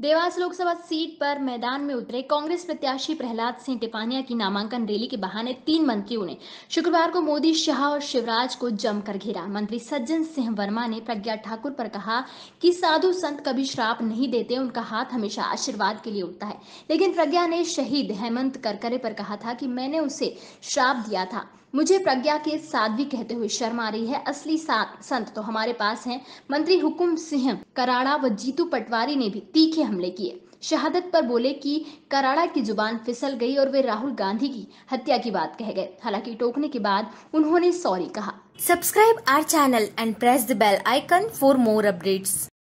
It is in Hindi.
देवास लोकसभा सीट पर मैदान में उतरे कांग्रेस प्रत्याशी प्रहलाद सिंह टिपानिया की नामांकन रैली के बहाने तीन मंत्रियों ने शुक्रवार को मोदी शाह और शिवराज को जमकर घेरा मंत्री सज्जन सिंह वर्मा ने प्रज्ञा ठाकुर पर कहा कि साधु संत कभी श्राप नहीं देते उनका हाथ हमेशा आशीर्वाद के लिए उठता है लेकिन प्रज्ञा ने शहीद हेमंत करकरे पर कहा था कि मैंने उसे श्राप दिया था मुझे प्रज्ञा के साध्वी कहते हुए शर्म आ रही है असली संत तो हमारे पास हैं मंत्री हुकुम सिंह कराड़ा व जीतू पटवारी ने भी तीखे हमले किए शहादत पर बोले कि कराड़ा की जुबान फिसल गई और वे राहुल गांधी की हत्या की बात कह गए हालांकि टोकने के बाद उन्होंने सॉरी कहा subscribe our channel and press the bell icon for more updates